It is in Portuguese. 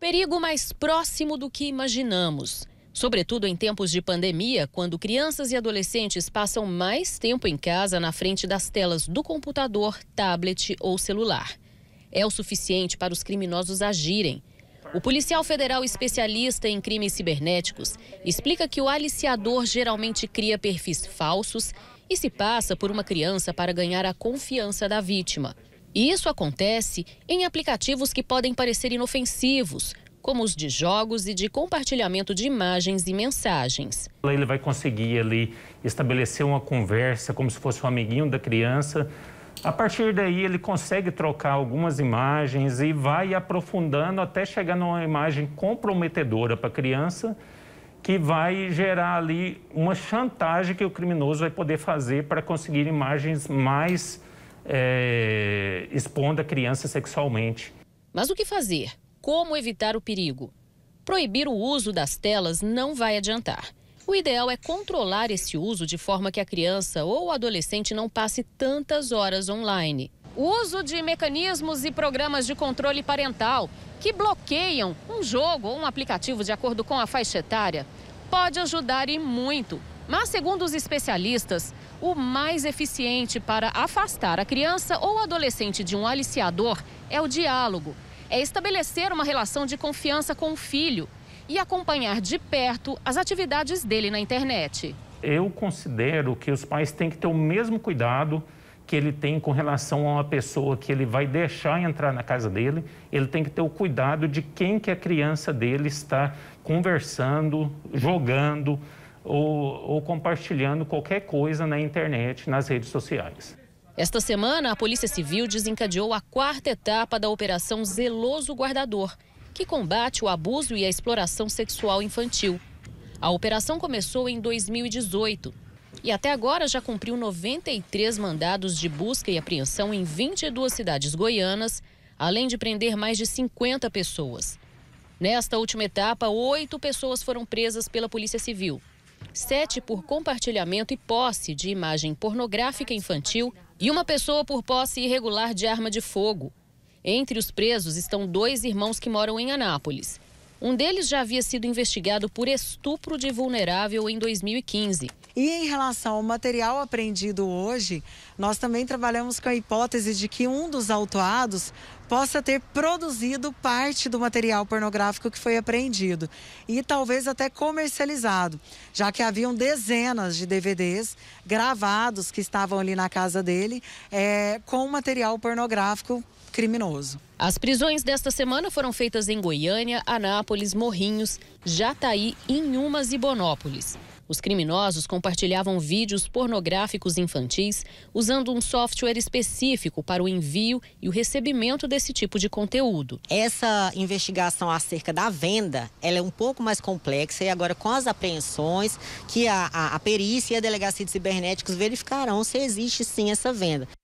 Perigo mais próximo do que imaginamos. Sobretudo em tempos de pandemia, quando crianças e adolescentes passam mais tempo em casa na frente das telas do computador, tablet ou celular. É o suficiente para os criminosos agirem. O policial federal especialista em crimes cibernéticos explica que o aliciador geralmente cria perfis falsos e se passa por uma criança para ganhar a confiança da vítima. E isso acontece em aplicativos que podem parecer inofensivos, como os de jogos e de compartilhamento de imagens e mensagens. Ele vai conseguir ali estabelecer uma conversa como se fosse um amiguinho da criança. A partir daí ele consegue trocar algumas imagens e vai aprofundando até chegar numa imagem comprometedora para a criança que vai gerar ali uma chantagem que o criminoso vai poder fazer para conseguir imagens mais é, expondo a criança sexualmente. Mas o que fazer? Como evitar o perigo? Proibir o uso das telas não vai adiantar. O ideal é controlar esse uso de forma que a criança ou o adolescente não passe tantas horas online. O uso de mecanismos e programas de controle parental que bloqueiam um jogo ou um aplicativo de acordo com a faixa etária pode ajudar e muito. Mas, segundo os especialistas, o mais eficiente para afastar a criança ou adolescente de um aliciador é o diálogo. É estabelecer uma relação de confiança com o filho e acompanhar de perto as atividades dele na internet. Eu considero que os pais têm que ter o mesmo cuidado que ele tem com relação a uma pessoa que ele vai deixar entrar na casa dele, ele tem que ter o cuidado de quem que a criança dele está conversando, jogando, ou, ou compartilhando qualquer coisa na internet, nas redes sociais. Esta semana, a Polícia Civil desencadeou a quarta etapa da Operação Zeloso Guardador, que combate o abuso e a exploração sexual infantil. A operação começou em 2018 e até agora já cumpriu 93 mandados de busca e apreensão em 22 cidades goianas, além de prender mais de 50 pessoas. Nesta última etapa, oito pessoas foram presas pela Polícia Civil sete por compartilhamento e posse de imagem pornográfica infantil e uma pessoa por posse irregular de arma de fogo. Entre os presos estão dois irmãos que moram em Anápolis. Um deles já havia sido investigado por estupro de vulnerável em 2015. E em relação ao material apreendido hoje, nós também trabalhamos com a hipótese de que um dos autuados possa ter produzido parte do material pornográfico que foi apreendido e talvez até comercializado, já que haviam dezenas de DVDs gravados que estavam ali na casa dele é, com material pornográfico criminoso. As prisões desta semana foram feitas em Goiânia, Anápolis, Morrinhos, Jataí, Inhumas e Bonópolis. Os criminosos compartilhavam vídeos pornográficos infantis usando um software específico para o envio e o recebimento desse tipo de conteúdo. Essa investigação acerca da venda, ela é um pouco mais complexa e agora com as apreensões que a, a, a perícia e a delegacia de cibernéticos verificarão se existe sim essa venda.